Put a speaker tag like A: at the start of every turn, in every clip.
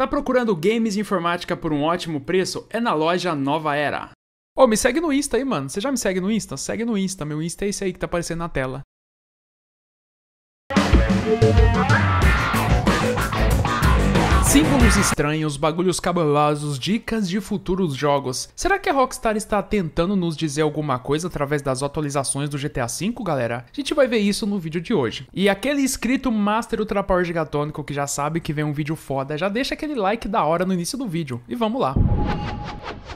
A: Tá procurando games e informática por um ótimo preço? É na loja Nova Era. Ô, oh, me segue no Insta aí, mano. Você já me segue no Insta? Segue no Insta. Meu Insta é esse aí que tá aparecendo na tela. Símbolos estranhos, bagulhos cabulosos, dicas de futuros jogos. Será que a Rockstar está tentando nos dizer alguma coisa através das atualizações do GTA V, galera? A gente vai ver isso no vídeo de hoje. E aquele inscrito Master Ultra Power Gigatônico que já sabe que vem um vídeo foda, já deixa aquele like da hora no início do vídeo. E vamos lá.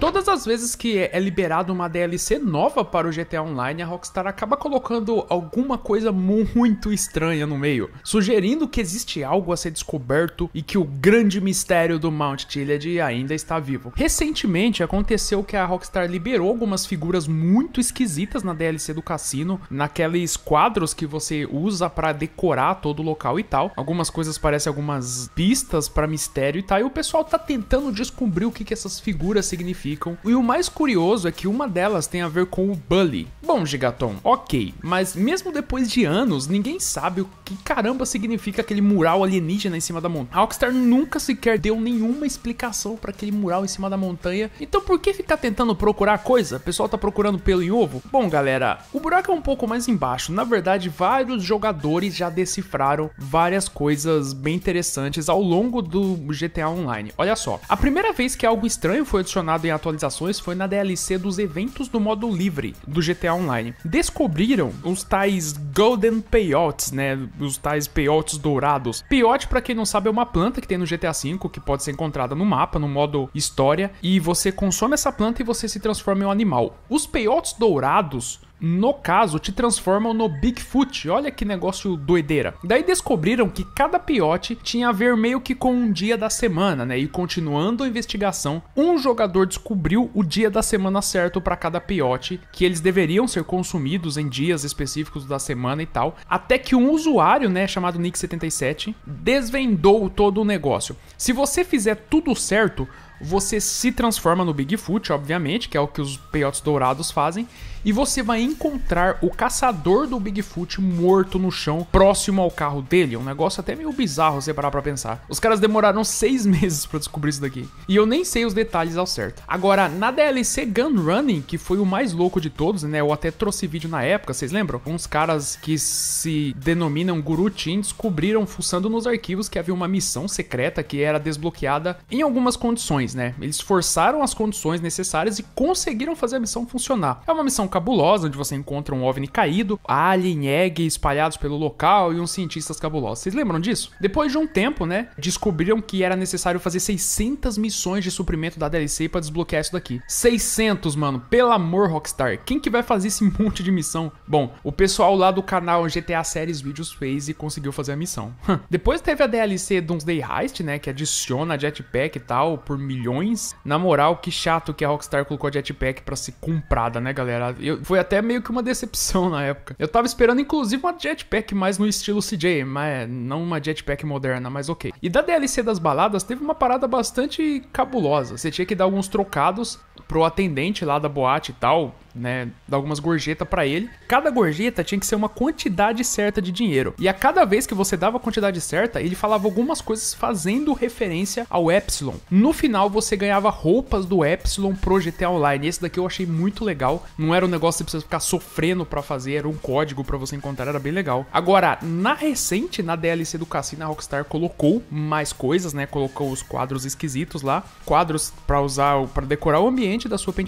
A: Todas as vezes que é, é liberado uma DLC nova para o GTA Online, a Rockstar acaba colocando alguma coisa muito estranha no meio, sugerindo que existe algo a ser descoberto e que o grande mistério do Mount Gilead ainda está vivo. Recentemente aconteceu que a Rockstar liberou algumas figuras muito esquisitas na DLC do cassino, naqueles quadros que você usa para decorar todo o local e tal. Algumas coisas parecem algumas pistas para mistério e tal, e o pessoal tá tentando descobrir o que, que essas figuras significam ficam. E o mais curioso é que uma delas tem a ver com o Bully. Bom, Gigaton, ok, mas mesmo depois de anos, ninguém sabe o que caramba significa aquele mural alienígena em cima da montanha. A Rockstar nunca sequer deu nenhuma explicação para aquele mural em cima da montanha. Então por que ficar tentando procurar coisa? O pessoal tá procurando pelo em ovo? Bom, galera, o buraco é um pouco mais embaixo. Na verdade, vários jogadores já decifraram várias coisas bem interessantes ao longo do GTA Online. Olha só, a primeira vez que algo estranho foi adicionado em atualizações foi na DLC dos eventos do modo livre do GTA Online. Descobriram os tais Golden Peyotes, né? Os tais peyotes dourados. Peyote, para quem não sabe, é uma planta que tem no GTA V que pode ser encontrada no mapa, no modo história, e você consome essa planta e você se transforma em um animal. Os peyotes dourados no caso, te transformam no Bigfoot. Olha que negócio doideira. Daí descobriram que cada piote tinha a ver meio que com um dia da semana, né? E continuando a investigação, um jogador descobriu o dia da semana certo para cada piote, que eles deveriam ser consumidos em dias específicos da semana e tal, até que um usuário, né, chamado Nick77, desvendou todo o negócio. Se você fizer tudo certo, você se transforma no Bigfoot, obviamente, que é o que os peiotes dourados fazem, e você vai encontrar o caçador do Bigfoot morto no chão, próximo ao carro dele. é Um negócio até meio bizarro você parar pra pensar. Os caras demoraram seis meses para descobrir isso daqui. E eu nem sei os detalhes ao certo. Agora, na DLC Gun Running, que foi o mais louco de todos, né? Eu até trouxe vídeo na época, vocês lembram? Uns caras que se denominam Guru Team descobriram, fuçando nos arquivos, que havia uma missão secreta que era desbloqueada em algumas condições, né? Eles forçaram as condições necessárias e conseguiram fazer a missão funcionar. É uma missão cabulosa, onde você encontra um OVNI caído, alien, egg espalhados pelo local e uns cientistas cabulosos. Vocês lembram disso? Depois de um tempo, né, descobriram que era necessário fazer 600 missões de suprimento da DLC para desbloquear isso daqui. 600, mano. Pelo amor, Rockstar. Quem que vai fazer esse monte de missão? Bom, o pessoal lá do canal GTA Séries Vídeos fez e conseguiu fazer a missão. Depois teve a DLC Doomsday Heist, né, que adiciona jetpack e tal por milhões. Na moral, que chato que a Rockstar colocou a jetpack para ser comprada, né, galera? Eu, foi até meio que uma decepção na época. Eu tava esperando, inclusive, uma jetpack mais no estilo CJ, mas não uma jetpack moderna, mas ok. E da DLC das baladas teve uma parada bastante cabulosa. Você tinha que dar alguns trocados pro atendente lá da boate e tal, né, dar algumas gorjetas para ele. Cada gorjeta tinha que ser uma quantidade certa de dinheiro. E a cada vez que você dava a quantidade certa, ele falava algumas coisas fazendo referência ao Epsilon. No final você ganhava roupas do Epsilon pro GTA Online. Esse daqui eu achei muito legal. Não era um negócio que você precisa ficar sofrendo para fazer, era um código para você encontrar, era bem legal. Agora, na recente, na DLC do Cassino, a Rockstar colocou mais coisas, né? Colocou os quadros esquisitos lá, quadros para usar, para decorar o ambiente da sua penthouse,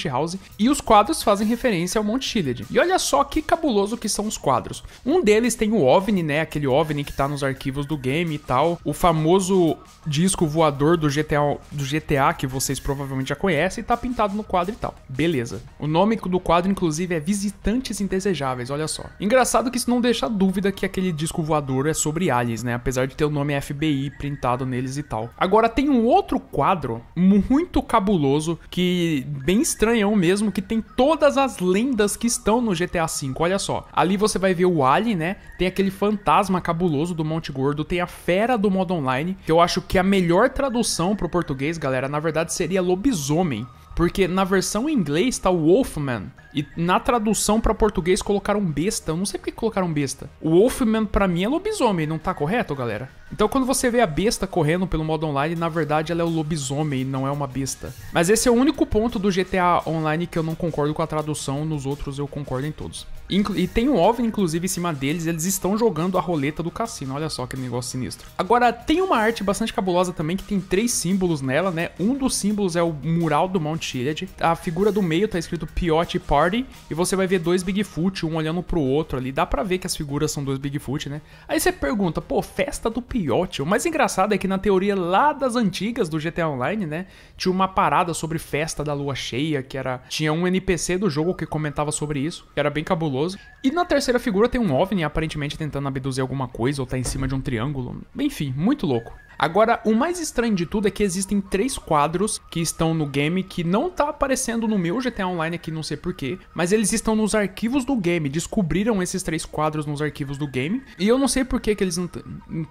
A: e os quadros fazem referência ao Monte Chiliad. E olha só que cabuloso que são os quadros. Um deles tem o OVNI, né? Aquele OVNI que tá nos arquivos do game e tal. O famoso disco voador do GTA, do GTA que vocês provavelmente já conhecem tá pintado no quadro e tal. Beleza. O nome do quadro, inclusive, é Visitantes Indesejáveis, olha só. Engraçado que isso não deixa dúvida que aquele disco voador é sobre aliens, né? Apesar de ter o nome FBI printado neles e tal. Agora, tem um outro quadro muito cabuloso que bem estranhão mesmo, que tem todas as as lendas que estão no GTA V. Olha só, ali você vai ver o Ali, né? Tem aquele fantasma cabuloso do Monte Gordo, tem a fera do modo online, que eu acho que é a melhor tradução pro português, galera, na verdade seria lobisomem. Porque na versão em inglês tá Wolfman. E na tradução para português colocaram besta. Eu não sei por que colocaram besta. O Wolfman para mim é lobisomem, não tá correto, galera? Então quando você vê a besta correndo pelo modo online, na verdade ela é o lobisomem, não é uma besta. Mas esse é o único ponto do GTA Online que eu não concordo com a tradução, nos outros eu concordo em todos. e tem um OVNI inclusive em cima deles, eles estão jogando a roleta do cassino, olha só que negócio sinistro. Agora, tem uma arte bastante cabulosa também que tem três símbolos nela, né? Um dos símbolos é o mural do Mount é a figura do meio tá escrito Piotr Party e você vai ver dois Bigfoot, um olhando pro outro ali. Dá pra ver que as figuras são dois Bigfoot, né? Aí você pergunta, pô, festa do Piotr? O mais engraçado é que na teoria lá das antigas do GTA Online, né, tinha uma parada sobre festa da lua cheia, que era tinha um NPC do jogo que comentava sobre isso, que era bem cabuloso. E na terceira figura tem um OVNI aparentemente tentando abduzir alguma coisa ou tá em cima de um triângulo. Enfim, muito louco. Agora, o mais estranho de tudo é que existem três quadros que estão no game que não tá aparecendo no meu GTA Online aqui, não sei porquê, mas eles estão nos arquivos do game, descobriram esses três quadros nos arquivos do game, e eu não sei por que, que eles não,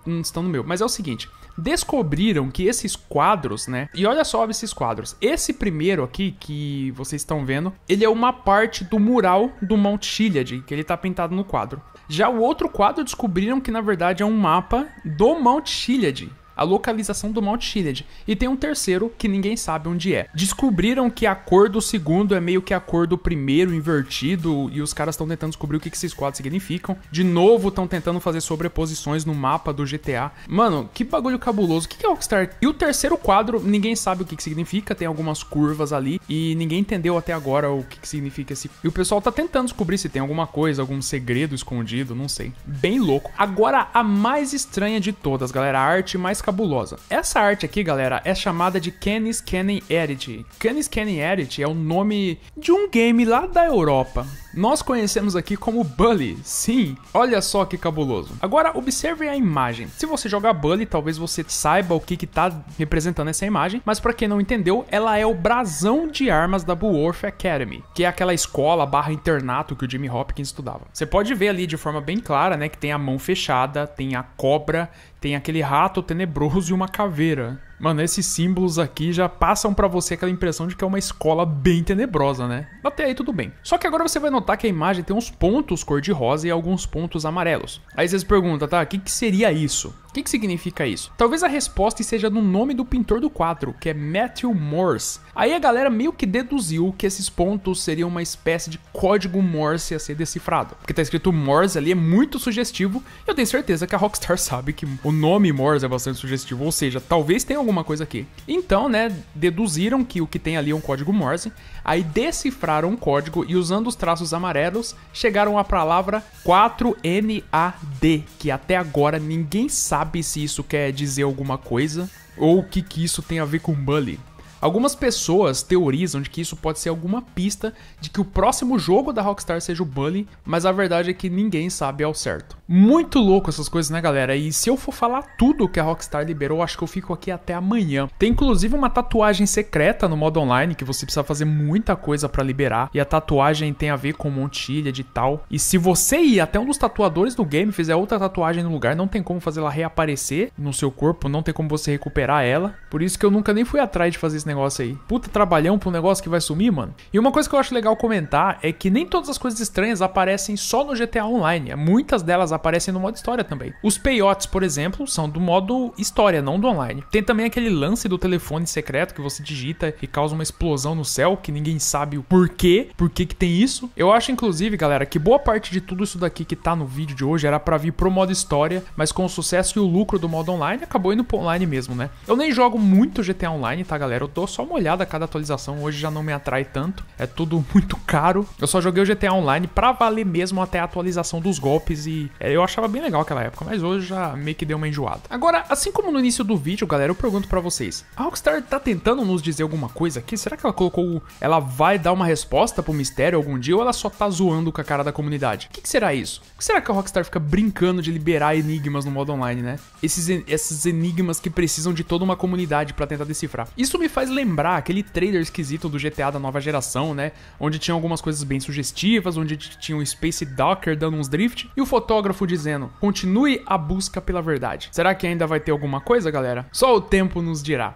A: não estão no meu, mas é o seguinte, descobriram que esses quadros, né, e olha só esses quadros, esse primeiro aqui que vocês estão vendo, ele é uma parte do mural do Mount Chiliad, que ele tá pintado no quadro. Já o outro quadro descobriram que na verdade é um mapa do Mount Chiliad, a localização do Mount Chiliad, e tem um terceiro que ninguém sabe onde é. Descobriram que a cor do segundo é meio que a cor do primeiro invertido, e os caras estão tentando descobrir o que, esses quadros significam. De novo, estão tentando fazer sobreposições no mapa do GTA. Mano, que bagulho cabuloso. O que, que é Rockstar? E o terceiro quadro, ninguém sabe o que, significa, tem algumas curvas ali, e ninguém entendeu até agora o que, que significa esse. E o pessoal tá tentando descobrir se tem alguma coisa, algum segredo escondido, não sei. Bem louco. Agora, a mais estranha de todas, galera, a arte mais cabulosa. Essa arte aqui, galera, é chamada de Kenny's Scanning Edit. Kenny's Scanning Edit é o nome de um game lá da Europa nós conhecemos aqui como Bully. Sim, olha só que cabuloso. Agora, observe a imagem. Se você jogar Bully, talvez você saiba o que está representando essa imagem, mas para quem não entendeu, ela é o brasão de armas da Bullworth Academy, que é aquela escola barra internato que o Jimmy Hopkins estudava. Você pode ver ali de forma bem clara, né, que tem a mão fechada, tem a cobra, tem aquele rato tenebroso e uma caveira. Mano, esses símbolos aqui já passam para você aquela impressão de que é uma escola bem tenebrosa, né? Até aí tudo bem. Só que agora você vai notar que a imagem tem uns pontos cor-de-rosa e alguns pontos amarelos. Aí vocês perguntam, tá? O que, que seria isso? que, que significa isso? Talvez a resposta seja no nome do pintor do quadro, que é Matthew Morse. Aí a galera meio que deduziu que esses pontos seriam uma espécie de código Morse a ser decifrado. Porque tá escrito Morse ali é muito sugestivo, e eu tenho certeza que a Rockstar sabe que o nome Morse é bastante sugestivo, ou seja, talvez tenha alguma coisa aqui. Então, né, deduziram que o que tem ali é um código Morse, aí decifraram o código e usando os traços amarelos, chegaram à palavra 4NAD, que até agora ninguém sabe sabe se isso quer dizer alguma coisa ou o que, que isso tem a ver com Bully. Algumas pessoas teorizam de que isso pode ser alguma pista de que o próximo jogo da Rockstar seja o Bully, mas a verdade é que ninguém sabe ao certo. Muito louco essas coisas, né, galera? E se eu for falar tudo que a Rockstar liberou, acho que eu fico aqui até amanhã. Tem inclusive uma tatuagem secreta no modo online que você precisa fazer muita coisa para liberar, e a tatuagem tem a ver com montilha de tal. E se você ir até um dos tatuadores do game, fizer outra tatuagem no lugar, não tem como fazer ela reaparecer no seu corpo, não tem como você recuperar ela. Por isso que eu nunca nem fui atrás de fazer esse negócio negócio aí. Puta trabalhão pra um negócio que vai sumir, mano. E uma coisa que eu acho legal comentar é que nem todas as coisas estranhas aparecem só no GTA Online. Muitas delas aparecem no modo história também. Os peiotes, por exemplo, são do modo história, não do online. Tem também aquele lance do telefone secreto que você digita e causa uma explosão no céu que ninguém sabe o porquê, por que que tem isso. Eu acho, inclusive, galera, que boa parte de tudo isso daqui que tá no vídeo de hoje era para vir pro modo história, mas com o sucesso e o lucro do modo online, acabou indo pro online mesmo, né? Eu nem jogo muito GTA Online, tá, galera? Eu dou só uma olhada a cada atualização, hoje já não me atrai tanto, é tudo muito caro. Eu só joguei o GTA Online pra valer mesmo até a atualização dos golpes e é, eu achava bem legal aquela época, mas hoje já meio que deu uma enjoada. Agora, assim como no início do vídeo, galera, eu pergunto para vocês, a Rockstar tá tentando nos dizer alguma coisa aqui? Será que ela colocou, ela vai dar uma resposta pro mistério algum dia ou ela só tá zoando com a cara da comunidade? O que, que será isso? O que será que a Rockstar fica brincando de liberar enigmas no modo online, né? Esses, esses enigmas que precisam de toda uma comunidade para tentar decifrar. Isso me faz faz lembrar aquele trailer esquisito do GTA da nova geração, né? Onde tinha algumas coisas bem sugestivas, onde tinha um Space Docker dando uns drift e o fotógrafo dizendo: continue a busca pela verdade. Será que ainda vai ter alguma coisa, galera? Só o tempo nos dirá.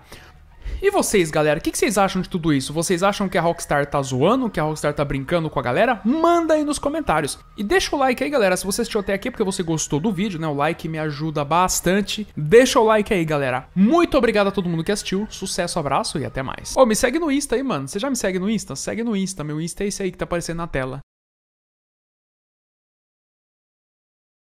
A: E vocês, galera, o que, que, vocês acham de tudo isso? Vocês acham que a Rockstar tá zoando, que a Rockstar tá brincando com a galera? Manda aí nos comentários. E deixa o like aí, galera, se você assistiu até aqui porque você gostou do vídeo, né? O like me ajuda bastante. Deixa o like aí, galera. Muito obrigado a todo mundo que assistiu. Sucesso, abraço e até mais. Ô, oh, me segue no Insta aí, mano. Você já me segue no Insta? Segue no Insta. Meu Insta é esse aí que tá aparecendo na tela.